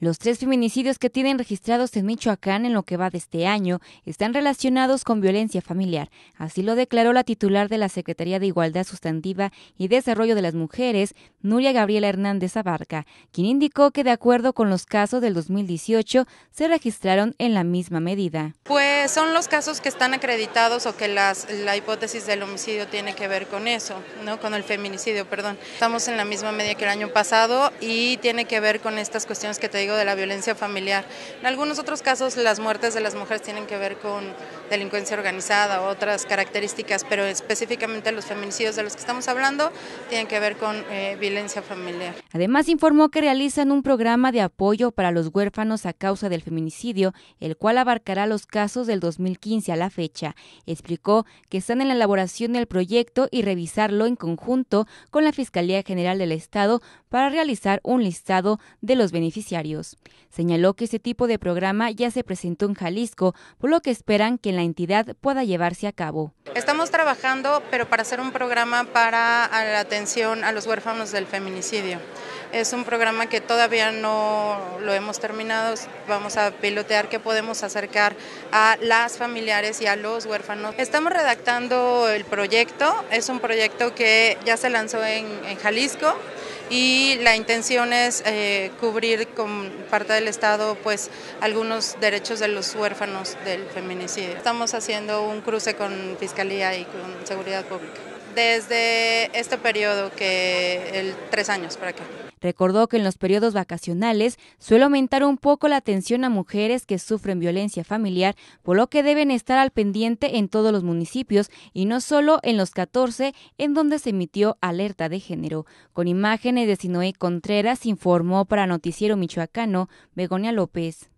Los tres feminicidios que tienen registrados en Michoacán en lo que va de este año están relacionados con violencia familiar. Así lo declaró la titular de la Secretaría de Igualdad Sustantiva y Desarrollo de las Mujeres, Nuria Gabriela Hernández Abarca, quien indicó que de acuerdo con los casos del 2018 se registraron en la misma medida. Pues son los casos que están acreditados o que las, la hipótesis del homicidio tiene que ver con eso, ¿no? con el feminicidio, perdón. Estamos en la misma medida que el año pasado y tiene que ver con estas cuestiones que te de la violencia familiar. En algunos otros casos las muertes de las mujeres tienen que ver con delincuencia organizada, otras características, pero específicamente los feminicidios de los que estamos hablando tienen que ver con eh, violencia familiar. Además informó que realizan un programa de apoyo para los huérfanos a causa del feminicidio, el cual abarcará los casos del 2015 a la fecha. Explicó que están en la elaboración del proyecto y revisarlo en conjunto con la Fiscalía General del Estado para realizar un listado de los beneficiarios. Señaló que ese tipo de programa ya se presentó en Jalisco, por lo que esperan que la entidad pueda llevarse a cabo. Estamos trabajando, pero para hacer un programa para la atención a los huérfanos del feminicidio. Es un programa que todavía no lo hemos terminado. Vamos a pilotear qué podemos acercar a las familiares y a los huérfanos. Estamos redactando el proyecto. Es un proyecto que ya se lanzó en Jalisco y la intención es eh, cubrir con parte del Estado pues algunos derechos de los huérfanos del feminicidio. Estamos haciendo un cruce con Fiscalía y con Seguridad Pública desde este periodo que el tres años para acá. Recordó que en los periodos vacacionales suele aumentar un poco la atención a mujeres que sufren violencia familiar, por lo que deben estar al pendiente en todos los municipios y no solo en los 14 en donde se emitió alerta de género. Con imágenes de Sinoé Contreras informó para Noticiero Michoacano Begonia López.